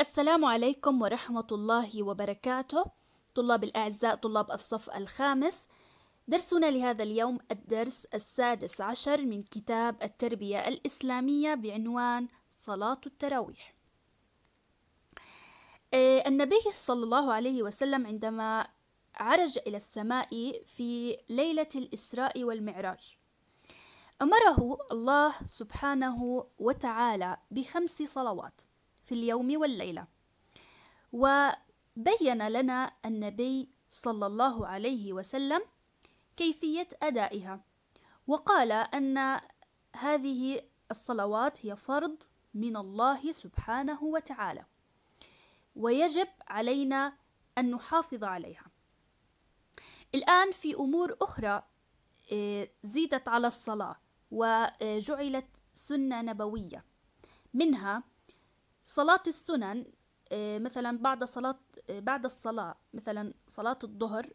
السلام عليكم ورحمة الله وبركاته طلاب الأعزاء طلاب الصف الخامس درسنا لهذا اليوم الدرس السادس عشر من كتاب التربية الإسلامية بعنوان صلاة التراويح آه، النبي صلى الله عليه وسلم عندما عرج إلى السماء في ليلة الإسراء والمعراج أمره الله سبحانه وتعالى بخمس صلوات في اليوم والليلة وبين لنا النبي صلى الله عليه وسلم كيفية أدائها وقال أن هذه الصلوات هي فرض من الله سبحانه وتعالى ويجب علينا أن نحافظ عليها الآن في أمور أخرى آه، زيدت على الصلاة وجعلت سنة نبوية منها صلاة السنن آه، مثلا بعد صلاة آه، بعد الصلاة مثلا صلاة الظهر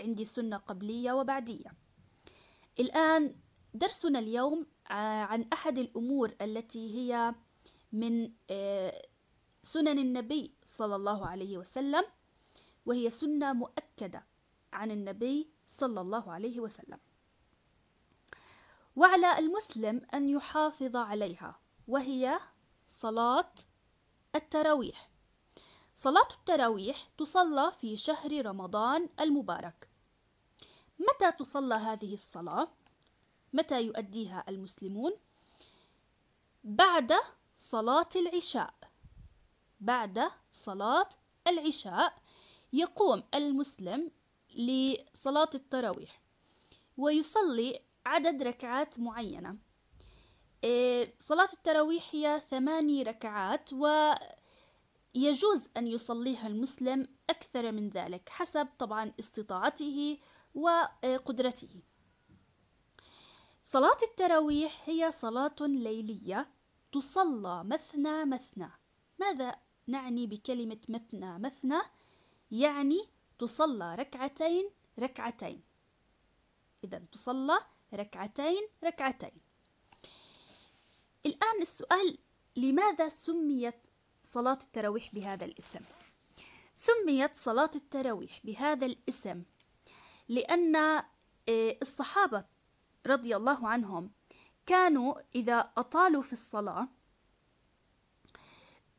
عندي سنة قبلية وبعدية الآن درسنا اليوم آه، عن أحد الأمور التي هي من سنن النبي صلى الله عليه وسلم وهي سنة مؤكدة عن النبي صلى الله عليه وسلم وعلى المسلم أن يحافظ عليها وهي صلاة التراويح صلاة التراويح تصلى في شهر رمضان المبارك متى تصلى هذه الصلاة؟ متى يؤديها المسلمون؟ بعد صلاة العشاء بعد صلاة العشاء يقوم المسلم لصلاة التراويح ويصلي عدد ركعات معينة إيه، صلاة التراويح هي ثماني ركعات ويجوز أن يصليها المسلم أكثر من ذلك حسب طبعا استطاعته وقدرته صلاة التراويح هي صلاة ليلية تصلى مثنى مثنى ماذا نعني بكلمة مثنى مثنى؟ يعني تصلى ركعتين ركعتين إذا تصلى ركعتين ركعتين الآن السؤال لماذا سميت صلاة التراويح بهذا الاسم؟ سميت صلاة التراويح بهذا الاسم لأن آه، الصحابة رضي الله عنهم كانوا إذا أطالوا في الصلاة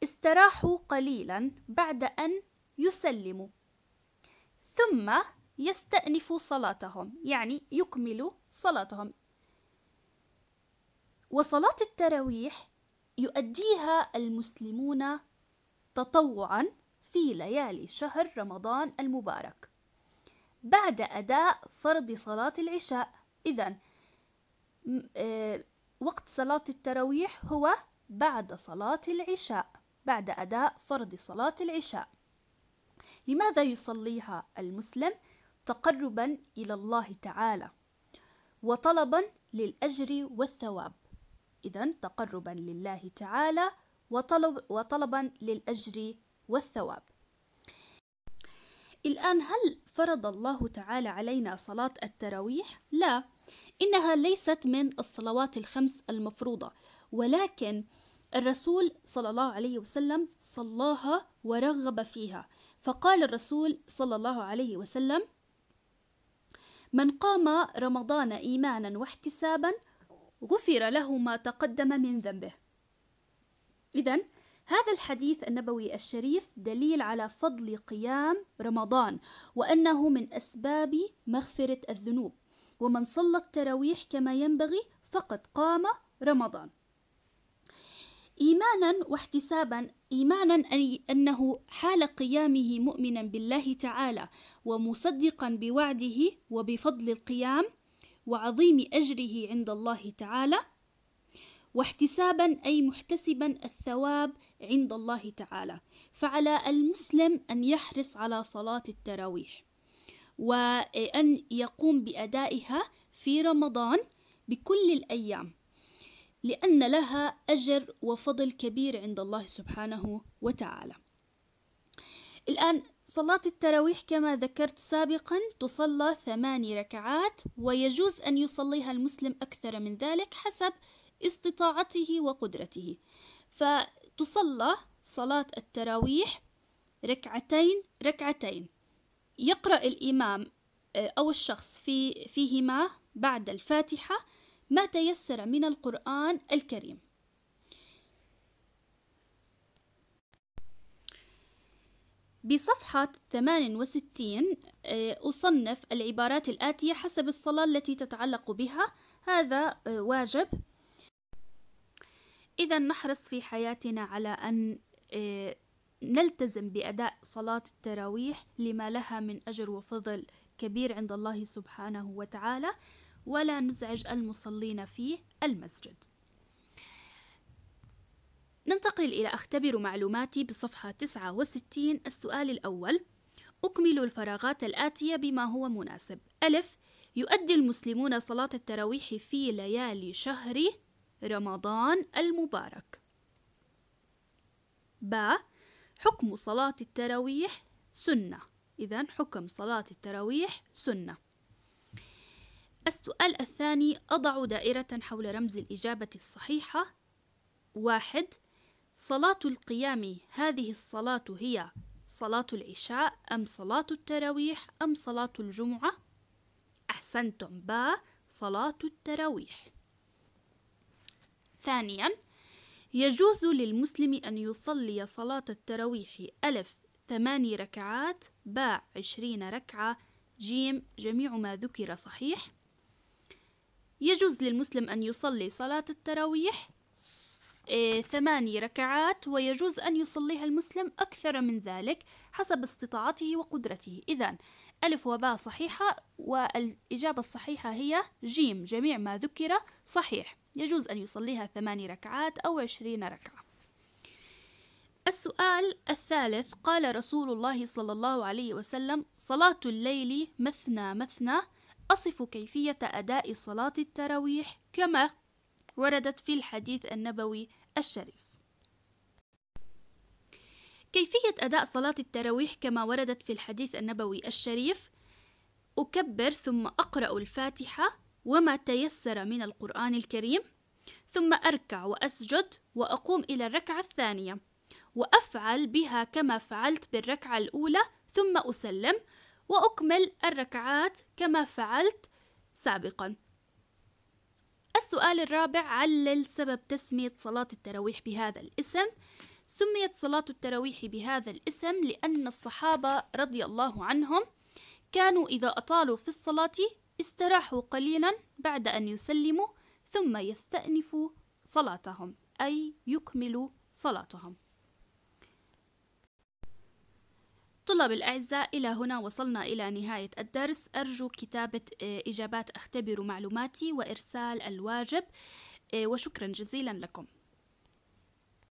استراحوا قليلا بعد أن يسلموا ثم يستأنفوا صلاتهم يعني يكملوا صلاتهم وصلاة التراويح يؤديها المسلمون تطوعا في ليالي شهر رمضان المبارك بعد أداء فرض صلاة العشاء إذا آه، وقت صلاة التراويح هو بعد صلاة العشاء بعد أداء فرض صلاة العشاء لماذا يصليها المسلم تقربا إلى الله تعالى وطلبا للأجر والثواب إذا تقربا لله تعالى وطلب وطلبا للأجر والثواب الآن هل فرض الله تعالى علينا صلاة التراويح؟ لا إنها ليست من الصلوات الخمس المفروضة ولكن الرسول صلى الله عليه وسلم صلاها ورغب فيها فقال الرسول صلى الله عليه وسلم من قام رمضان إيمانا واحتسابا غفر له ما تقدم من ذنبه إذا هذا الحديث النبوي الشريف دليل على فضل قيام رمضان وأنه من أسباب مغفرة الذنوب ومن صلى التراويح كما ينبغي فقد قام رمضان إيمانا واحتسابا إيمانا أي أنه حال قيامه مؤمنا بالله تعالى ومصدقا بوعده وبفضل القيام وعظيم أجره عند الله تعالى واحتسابا أي محتسبا الثواب عند الله تعالى فعلى المسلم أن يحرص على صلاة التراويح وأن يقوم بأدائها في رمضان بكل الأيام لأن لها أجر وفضل كبير عند الله سبحانه وتعالى الآن صلاة التراويح كما ذكرت سابقا تصلى ثماني ركعات ويجوز أن يصليها المسلم أكثر من ذلك حسب استطاعته وقدرته فتصلى صلاة التراويح ركعتين ركعتين يقرأ الإمام آه، أو الشخص في فيهما بعد الفاتحة ما تيسر من القرآن الكريم بصفحة 68 آه، أصنف العبارات الآتية حسب الصلاة التي تتعلق بها هذا آه، واجب إذا نحرص في حياتنا على أن آه، نلتزم بأداء صلاة التراويح لما لها من أجر وفضل كبير عند الله سبحانه وتعالى ولا نزعج المصلين في المسجد ننتقل إلى أختبر معلوماتي بصفحة 69 السؤال الأول أكمل الفراغات الآتية بما هو مناسب ألف يؤدي المسلمون صلاة التراويح في ليالي شهر رمضان المبارك ب حكم صلاة التراويح سنة إذا حكم صلاة التراويح سنة السؤال الثاني أضع دائرة حول رمز الإجابة الصحيحة واحد صلاة القيام هذه الصلاة هي صلاة العشاء أم صلاة التراويح أم صلاة الجمعة؟ أحسنتم با صلاة التراويح ثانيا يجوز للمسلم أن يصلي صلاة التراويح ألف ثماني ركعات باء عشرين ركعة جيم جميع ما ذكر صحيح يجوز للمسلم أن يصلي صلاة التراويح إيه، ثماني ركعات ويجوز أن يصليها المسلم أكثر من ذلك حسب استطاعته وقدرته إذا ألف وباء صحيحة والإجابة الصحيحة هي جيم جميع ما ذكر صحيح يجوز أن يصليها ثماني ركعات أو عشرين ركعة السؤال الثالث قال رسول الله صلى الله عليه وسلم صلاة الليل مثنى مثنى أصف كيفية أداء صلاة التراويح كما وردت في الحديث النبوي الشريف كيفية أداء صلاة التراويح كما وردت في الحديث النبوي الشريف أكبر ثم أقرأ الفاتحة وما تيسر من القرآن الكريم ثم أركع وأسجد وأقوم إلى الركعة الثانية وأفعل بها كما فعلت بالركعة الأولى ثم أسلم وأكمل الركعات كما فعلت سابقا السؤال الرابع علل سبب تسمية صلاة التراويح بهذا الاسم سميت صلاة التراويح بهذا الاسم لأن الصحابة رضي الله عنهم كانوا إذا أطالوا في الصلاة استراحوا قليلا بعد أن يسلموا ثم يستأنفوا صلاتهم أي يكملوا صلاتهم طلاب الأعزاء إلى هنا وصلنا إلى نهاية الدرس أرجو كتابة آه، إجابات أختبر معلوماتي وإرسال الواجب آه، وشكرا جزيلا لكم